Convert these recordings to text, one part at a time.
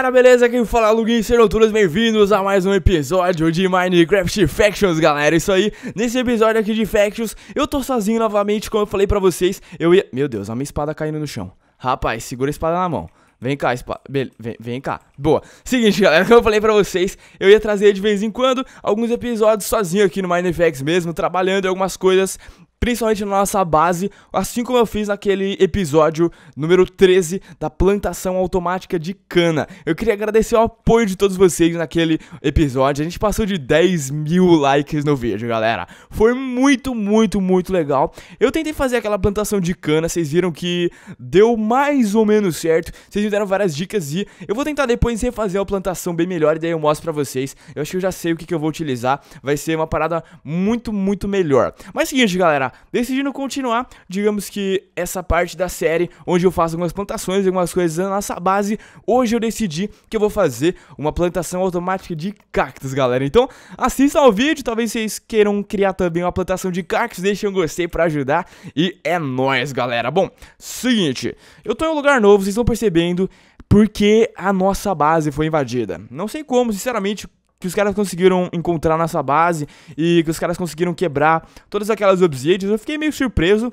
galera, beleza? Quem fala é Lugin, sejam todos bem-vindos a mais um episódio de Minecraft Factions, galera. Isso aí, nesse episódio aqui de Factions, eu tô sozinho novamente, como eu falei pra vocês, eu ia... Meu Deus, a minha espada caindo no chão. Rapaz, segura a espada na mão. Vem cá, espada. Vem, vem cá. Boa. Seguinte, galera, como eu falei pra vocês, eu ia trazer de vez em quando alguns episódios sozinho aqui no Minecraft mesmo, trabalhando em algumas coisas principalmente na nossa base, assim como eu fiz naquele episódio número 13 da plantação automática de cana. Eu queria agradecer o apoio de todos vocês naquele episódio. A gente passou de 10 mil likes no vídeo, galera. Foi muito, muito, muito legal. Eu tentei fazer aquela plantação de cana, vocês viram que deu mais ou menos certo. Vocês me deram várias dicas e eu vou tentar depois refazer a plantação bem melhor e daí eu mostro pra vocês. Eu acho que eu já sei o que, que eu vou utilizar. Vai ser uma parada muito, muito melhor. Mas é o seguinte, galera. Decidindo continuar, digamos que essa parte da série, onde eu faço algumas plantações, algumas coisas na nossa base, hoje eu decidi que eu vou fazer uma plantação automática de cactos, galera. Então, assistam ao vídeo, talvez vocês queiram criar também uma plantação de cactos, deixem um gostei pra ajudar e é nóis, galera. Bom, seguinte, eu tô em um lugar novo, vocês estão percebendo, porque a nossa base foi invadida. Não sei como, sinceramente, que os caras conseguiram encontrar nessa base e que os caras conseguiram quebrar todas aquelas obsidias Eu fiquei meio surpreso.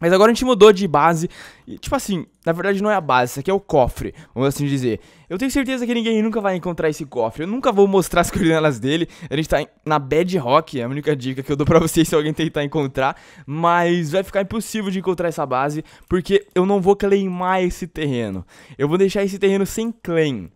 Mas agora a gente mudou de base. E, tipo assim, na verdade não é a base, isso aqui é o cofre, vamos assim dizer. Eu tenho certeza que ninguém nunca vai encontrar esse cofre. Eu nunca vou mostrar as coordenadas dele. A gente tá na Bedrock, é a única dica que eu dou pra vocês se alguém tentar encontrar. Mas vai ficar impossível de encontrar essa base, porque eu não vou claimar esse terreno. Eu vou deixar esse terreno sem claim.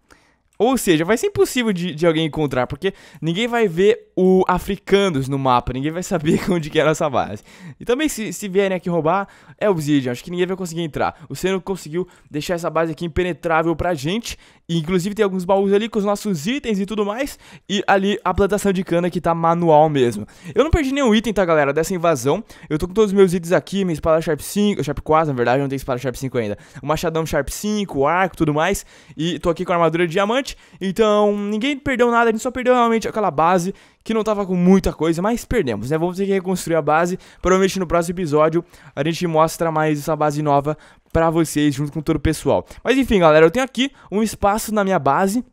Ou seja, vai ser impossível de, de alguém encontrar, porque ninguém vai ver o Africanos no mapa, ninguém vai saber onde que era essa base. E também se, se vierem aqui roubar, é Obsidian, acho que ninguém vai conseguir entrar. O Senhor conseguiu deixar essa base aqui impenetrável pra gente, e inclusive tem alguns baús ali com os nossos itens e tudo mais, e ali a plantação de cana que tá manual mesmo. Eu não perdi nenhum item, tá galera, dessa invasão, eu tô com todos os meus itens aqui, minha espada Sharp 5, Sharp 4 na verdade, não tenho espada Sharp 5 ainda, o machadão Sharp 5, o arco tudo mais, e tô aqui com a armadura de diamante, então, ninguém perdeu nada, a gente só perdeu realmente aquela base que não tava com muita coisa, mas perdemos, né? Vamos ter que reconstruir a base. Provavelmente no próximo episódio a gente mostra mais essa base nova pra vocês, junto com todo o pessoal. Mas enfim, galera, eu tenho aqui um espaço na minha base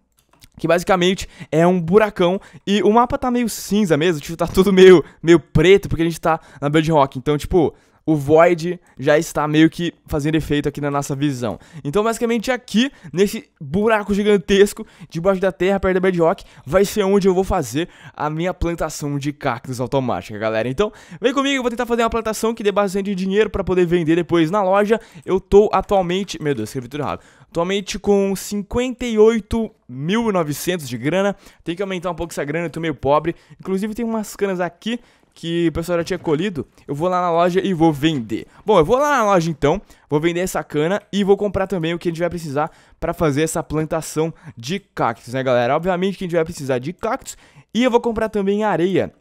que basicamente é um buracão e o mapa tá meio cinza mesmo, tipo, tá tudo meio, meio preto porque a gente tá na Bedrock, então, tipo, o Void já está meio que fazendo efeito aqui na nossa visão. Então, basicamente, aqui, nesse buraco gigantesco, debaixo da terra, perto da Bedrock, vai ser onde eu vou fazer a minha plantação de cactos automática, galera. Então, vem comigo, eu vou tentar fazer uma plantação que dê bastante dinheiro para poder vender depois na loja. Eu tô atualmente... Meu Deus, escrevi tudo errado. Atualmente com 58.900 de grana. Tem que aumentar um pouco essa grana, eu tô meio pobre. Inclusive tem umas canas aqui que o pessoal já tinha colhido, eu vou lá na loja e vou vender. Bom, eu vou lá na loja então, vou vender essa cana e vou comprar também o que a gente vai precisar para fazer essa plantação de cactos, né, galera? Obviamente que a gente vai precisar de cactos e eu vou comprar também areia,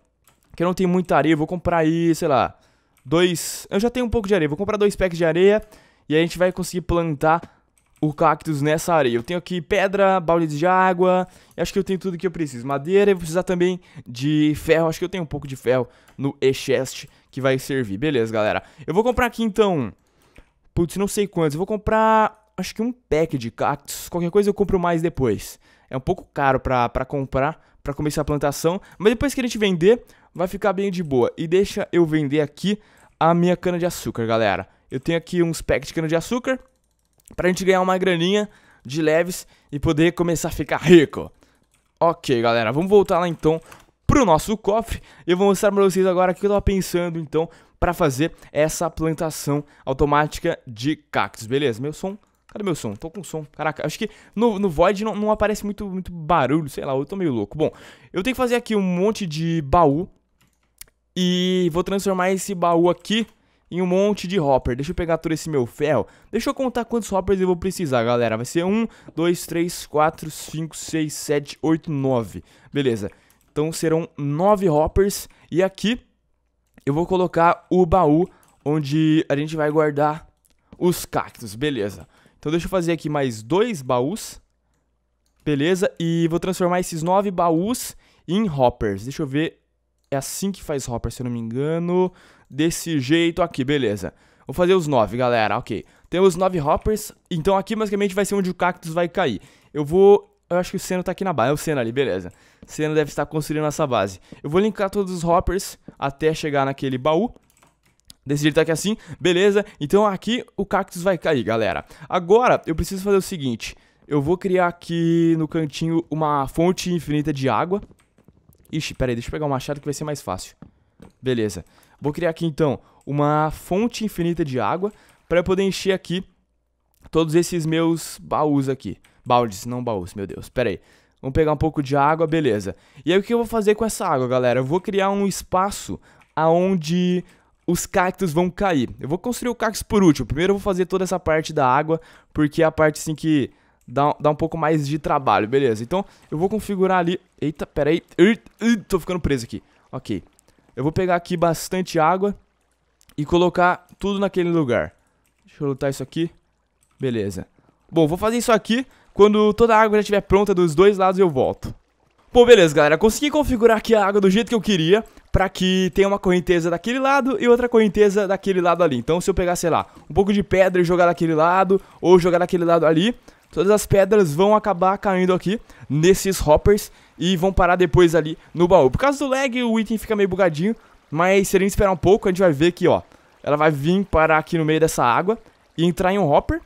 que eu não tenho muita areia, eu vou comprar aí, sei lá, dois... Eu já tenho um pouco de areia, vou comprar dois packs de areia e a gente vai conseguir plantar o cactus nessa areia. Eu tenho aqui pedra, balde de água, acho que eu tenho tudo que eu preciso. Madeira, eu vou precisar também de ferro, acho que eu tenho um pouco de ferro no e-chest que vai servir. Beleza, galera. Eu vou comprar aqui então, putz, não sei quantos, eu vou comprar acho que um pack de cactus, qualquer coisa eu compro mais depois. É um pouco caro pra, pra comprar, pra começar a plantação, mas depois que a gente vender, vai ficar bem de boa. E deixa eu vender aqui a minha cana-de-açúcar, galera. Eu tenho aqui uns packs de cana-de-açúcar, pra gente ganhar uma graninha de leves e poder começar a ficar rico. Ok, galera, vamos voltar lá então pro nosso cofre. Eu vou mostrar pra vocês agora o que eu tava pensando então para fazer essa plantação automática de cactos, beleza? Meu som Cadê meu som? Tô com som. Caraca, acho que no, no Void não, não aparece muito, muito barulho, sei lá, eu tô meio louco. Bom, eu tenho que fazer aqui um monte de baú. E vou transformar esse baú aqui em um monte de hopper. Deixa eu pegar todo esse meu ferro. Deixa eu contar quantos hoppers eu vou precisar, galera. Vai ser 1, 2, 3, 4, 5, 6, 7, 8, 9. Beleza. Então serão 9 hoppers. E aqui eu vou colocar o baú onde a gente vai guardar os cactos. Beleza. Então deixa eu fazer aqui mais dois baús. Beleza. E vou transformar esses 9 baús em hoppers. Deixa eu ver. É assim que faz hopper, se eu não me engano desse jeito aqui, beleza. Vou fazer os 9, galera, ok. Temos 9 hoppers, então aqui basicamente vai ser onde o cactus vai cair. Eu vou... Eu acho que o Senna tá aqui na base, é o Senna ali, beleza. O Senna deve estar construindo essa base. Eu vou linkar todos os hoppers até chegar naquele baú. Desse jeito aqui assim, beleza. Então aqui o cactus vai cair, galera. Agora eu preciso fazer o seguinte. Eu vou criar aqui no cantinho uma fonte infinita de água. Ixi, Peraí, deixa eu pegar um machado que vai ser mais fácil. Beleza. Vou criar aqui então uma fonte infinita de água para poder encher aqui todos esses meus baús aqui. Baldes, não baús, meu Deus. Pera aí. Vamos pegar um pouco de água, beleza. E aí o que eu vou fazer com essa água, galera? Eu vou criar um espaço aonde os cactos vão cair. Eu vou construir o cactus por último. Primeiro eu vou fazer toda essa parte da água, porque é a parte assim que dá, dá um pouco mais de trabalho, beleza. Então eu vou configurar ali... Eita, pera aí. tô ficando preso aqui. Ok, eu vou pegar aqui bastante água e colocar tudo naquele lugar. Deixa eu lutar isso aqui. Beleza. Bom, vou fazer isso aqui. Quando toda a água já estiver pronta dos dois lados, eu volto. Bom, beleza, galera. Consegui configurar aqui a água do jeito que eu queria para que tenha uma correnteza daquele lado e outra correnteza daquele lado ali. Então, se eu pegar, sei lá, um pouco de pedra e jogar daquele lado ou jogar daquele lado ali, todas as pedras vão acabar caindo aqui nesses hoppers e vão parar depois ali no baú. Por causa do lag, o item fica meio bugadinho, mas se a gente esperar um pouco, a gente vai ver que, ó, ela vai vir parar aqui no meio dessa água e entrar em um hopper.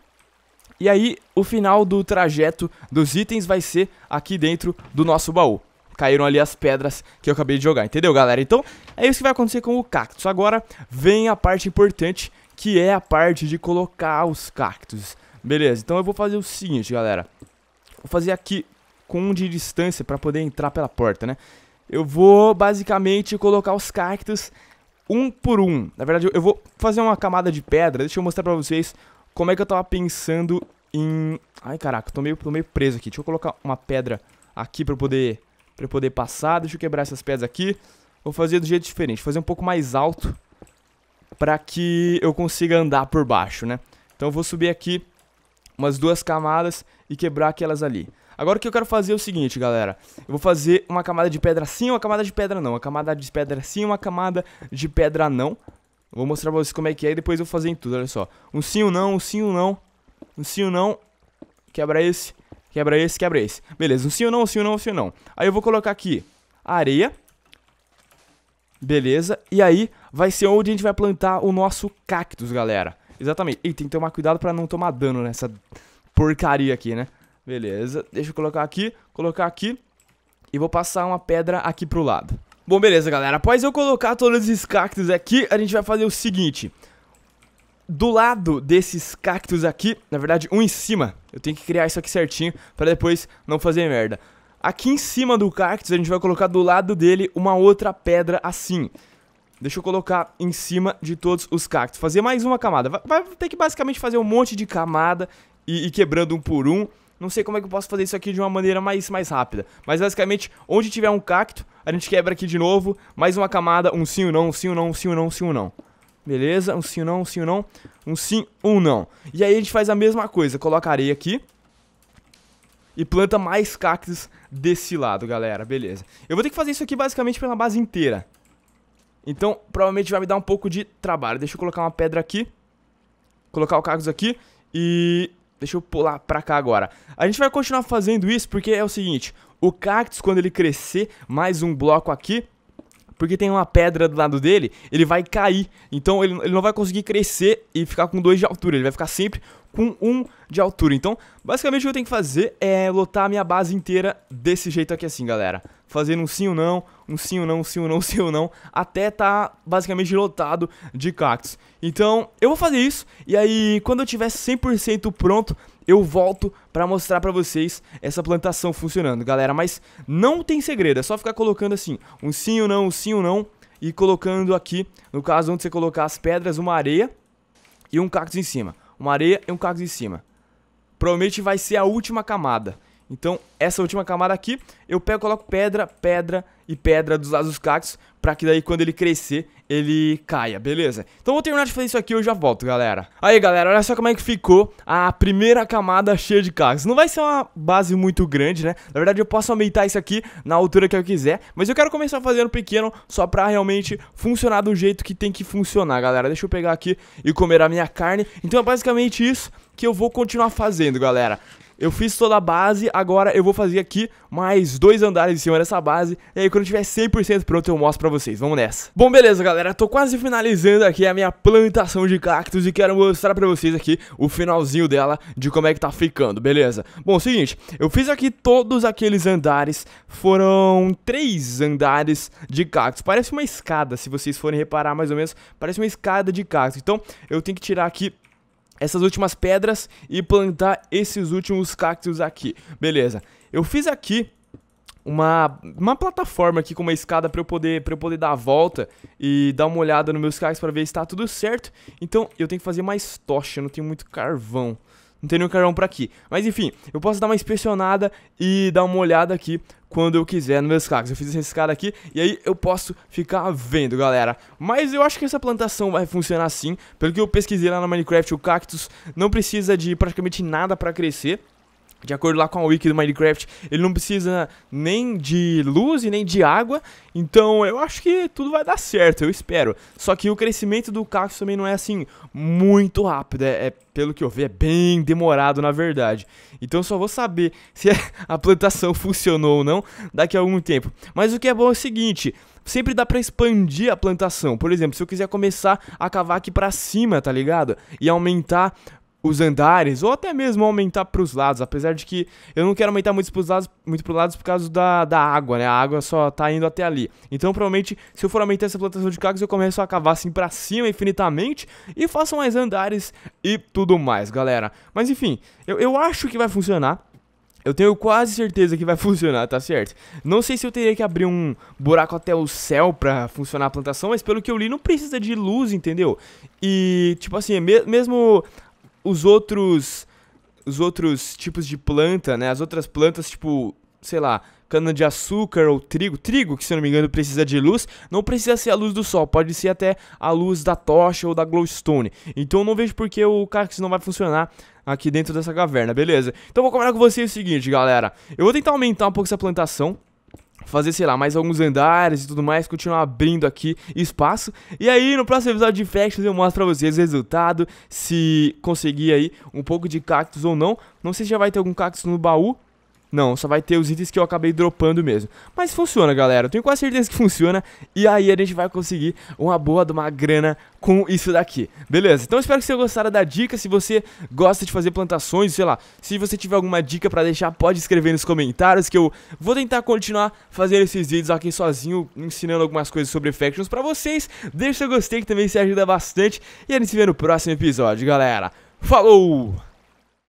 E aí, o final do trajeto dos itens vai ser aqui dentro do nosso baú. Caíram ali as pedras que eu acabei de jogar, entendeu, galera? Então, é isso que vai acontecer com o cactus. Agora, vem a parte importante, que é a parte de colocar os cactos. Beleza, então eu vou fazer o seguinte, galera. Vou fazer aqui com um de distância para poder entrar pela porta, né? Eu vou basicamente colocar os cactos um por um. Na verdade, eu vou fazer uma camada de pedra. Deixa eu mostrar pra vocês como é que eu tava pensando em... Ai, caraca, tô meio, tô meio preso aqui. Deixa eu colocar uma pedra aqui pra eu poder, pra eu poder passar. Deixa eu quebrar essas pedras aqui. Vou fazer do jeito diferente. Vou fazer um pouco mais alto pra que eu consiga andar por baixo, né? Então eu vou subir aqui umas duas camadas e quebrar aquelas ali. Agora o que eu quero fazer é o seguinte, galera. Eu vou fazer uma camada de pedra sim, uma camada de pedra não. Uma camada de pedra sim, uma camada de pedra não. Vou mostrar pra vocês como é que é e depois eu vou fazer em tudo, olha só. Um sim, um não, um sim, um não. Um sim, um não. Quebra esse, quebra esse, quebra esse. Beleza, um sim, um não, um sim, um não, um sim, um não. Aí eu vou colocar aqui areia. Beleza, e aí vai ser onde a gente vai plantar o nosso cactus, galera. Exatamente. E tem que tomar cuidado pra não tomar dano nessa porcaria aqui, né? Beleza. Deixa eu colocar aqui, colocar aqui. E vou passar uma pedra aqui pro lado. Bom, beleza, galera. Após eu colocar todos esses cactos aqui, a gente vai fazer o seguinte. Do lado desses cactos aqui, na verdade, um em cima. Eu tenho que criar isso aqui certinho pra depois não fazer merda. Aqui em cima do cactus, a gente vai colocar do lado dele uma outra pedra assim. Deixa eu colocar em cima de todos os cactos. Fazer mais uma camada. Vai, ter que basicamente fazer um monte de camada e, ir quebrando um por um. Não sei como é que eu posso fazer isso aqui de uma maneira mais, mais rápida. Mas basicamente, onde tiver um cacto, a gente quebra aqui de novo. Mais uma camada, um sim, ou não, um sim, ou não, um sim, ou não, um sim, ou não. Beleza, um sim, ou não, um sim, ou não. Um sim, um não. E aí a gente faz a mesma coisa. Coloca areia aqui. E planta mais cactos desse lado, galera. Beleza. Eu vou ter que fazer isso aqui basicamente pela base inteira. Então, provavelmente vai me dar um pouco de trabalho. Deixa eu colocar uma pedra aqui. Colocar o Cactus aqui. E... Deixa eu pular pra cá agora. A gente vai continuar fazendo isso porque é o seguinte. O cactus, quando ele crescer mais um bloco aqui, porque tem uma pedra do lado dele, ele vai cair. Então ele, ele não vai conseguir crescer e ficar com dois de altura, ele vai ficar sempre com um de altura. Então, basicamente o que eu tenho que fazer é lotar a minha base inteira desse jeito aqui assim, galera. Fazendo um sim ou não, um sim ou não, um sim ou não, um sim ou não, até tá basicamente lotado de cactos. Então, eu vou fazer isso, e aí quando eu tiver 100% pronto, eu volto para mostrar para vocês essa plantação funcionando, galera. Mas não tem segredo, é só ficar colocando assim, um sim ou não, um sim ou não, e colocando aqui, no caso onde você colocar as pedras, uma areia e um cactus em cima. Uma areia e um cactus em cima. Provavelmente vai ser a última camada. Então, essa última camada aqui, eu pego, coloco pedra, pedra e pedra dos lados dos cactos, pra que daí quando ele crescer, ele caia, beleza? Então vou terminar de fazer isso aqui e eu já volto, galera. Aí, galera, olha só como é que ficou a primeira camada cheia de cactos. Não vai ser uma base muito grande, né? Na verdade, eu posso aumentar isso aqui na altura que eu quiser, mas eu quero começar fazendo pequeno só pra realmente funcionar do jeito que tem que funcionar, galera. Deixa eu pegar aqui e comer a minha carne. Então é basicamente isso que eu vou continuar fazendo, galera eu fiz toda a base, agora eu vou fazer aqui mais dois andares em cima dessa base, e aí quando tiver 100% pronto eu mostro pra vocês, vamos nessa. Bom, beleza galera, tô quase finalizando aqui a minha plantação de cactos e quero mostrar pra vocês aqui o finalzinho dela, de como é que tá ficando, beleza? Bom, é o seguinte, eu fiz aqui todos aqueles andares, foram três andares de cactos, parece uma escada, se vocês forem reparar mais ou menos, parece uma escada de cactos, então eu tenho que tirar aqui essas últimas pedras e plantar esses últimos cactos aqui. Beleza. Eu fiz aqui uma, uma plataforma aqui com uma escada para eu poder para eu poder dar a volta e dar uma olhada nos meus cactos para ver se está tudo certo. Então, eu tenho que fazer mais tocha, eu não tenho muito carvão. Não tem nenhum carvão para aqui. Mas enfim, eu posso dar uma inspecionada e dar uma olhada aqui quando eu quiser nos meus cactos. Eu fiz esse cara aqui e aí eu posso ficar vendo, galera. Mas eu acho que essa plantação vai funcionar assim. Pelo que eu pesquisei lá no Minecraft, o cactus não precisa de praticamente nada pra crescer. De acordo lá com a wiki do Minecraft, ele não precisa nem de luz e nem de água, então eu acho que tudo vai dar certo, eu espero. Só que o crescimento do cacto também não é assim muito rápido, é, é pelo que eu vi, é bem demorado na verdade. Então eu só vou saber se a plantação funcionou ou não daqui a algum tempo. Mas o que é bom é o seguinte, sempre dá para expandir a plantação. Por exemplo, se eu quiser começar a cavar aqui para cima, tá ligado? E aumentar os andares, ou até mesmo aumentar para os lados, apesar de que eu não quero aumentar muito para os lados, muito para lados por causa da, da água, né? A água só tá indo até ali. Então, provavelmente, se eu for aumentar essa plantação de cactos, eu começo a cavar assim para cima infinitamente e faço mais andares e tudo mais, galera. Mas enfim, eu, eu acho que vai funcionar. Eu tenho quase certeza que vai funcionar, tá certo? Não sei se eu teria que abrir um buraco até o céu pra funcionar a plantação, mas pelo que eu li, não precisa de luz, entendeu? E, tipo assim, me mesmo os outros os outros tipos de planta, né? As outras plantas, tipo, sei lá, cana-de-açúcar ou trigo. Trigo, que se não me engano precisa de luz, não precisa ser a luz do sol, pode ser até a luz da tocha ou da glowstone. Então não vejo por que o Carx não vai funcionar aqui dentro dessa caverna, beleza? Então vou combinar com vocês o seguinte, galera. Eu vou tentar aumentar um pouco essa plantação fazer, sei lá, mais alguns andares e tudo mais, continuar abrindo aqui espaço. E aí, no próximo episódio de Factions eu mostro pra vocês o resultado, se conseguir aí um pouco de cactos ou não. Não sei se já vai ter algum cactus no baú, não, só vai ter os itens que eu acabei dropando mesmo. Mas funciona, galera. Eu tenho quase certeza que funciona. E aí a gente vai conseguir uma boa de uma grana com isso daqui. Beleza? Então espero que você gostaram da dica. Se você gosta de fazer plantações, sei lá, se você tiver alguma dica pra deixar, pode escrever nos comentários que eu vou tentar continuar fazendo esses vídeos aqui sozinho, ensinando algumas coisas sobre Factions pra vocês. Deixa seu gostei que também se ajuda bastante. E a gente se vê no próximo episódio, galera. Falou!